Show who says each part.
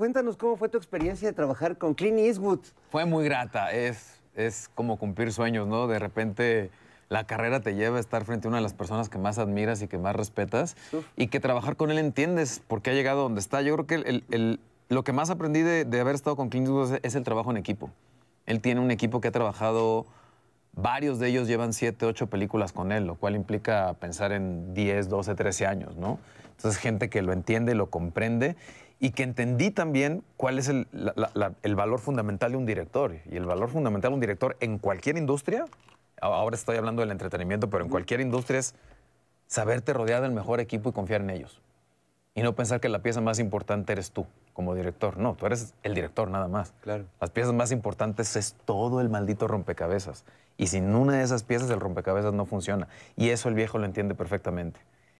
Speaker 1: cuéntanos cómo fue tu experiencia de trabajar con Clint Eastwood.
Speaker 2: Fue muy grata, es, es como cumplir sueños, ¿no? De repente la carrera te lleva a estar frente a una de las personas que más admiras y que más respetas y que trabajar con él entiendes por qué ha llegado donde está. Yo creo que lo que más aprendí de, haber estado con Clint Eastwood es, es el trabajo en equipo. Él tiene un equipo que ha trabajado... Varios de ellos llevan 7, 8 películas con él, lo cual implica pensar en 10, 12, 13 años, ¿no? Entonces, gente que lo entiende, lo comprende y que entendí también cuál es el, valor fundamental de un director. Y el valor fundamental de un director en cualquier industria, ahora estoy hablando del entretenimiento, pero en cualquier industria es saberte rodear del mejor equipo y confiar en ellos. Y no pensar que la pieza más importante eres tú como director. No, tú eres el director nada más. Claro. Las piezas más importantes es todo el maldito rompecabezas. Y sin una de esas piezas el rompecabezas no funciona. Y eso el viejo lo entiende perfectamente.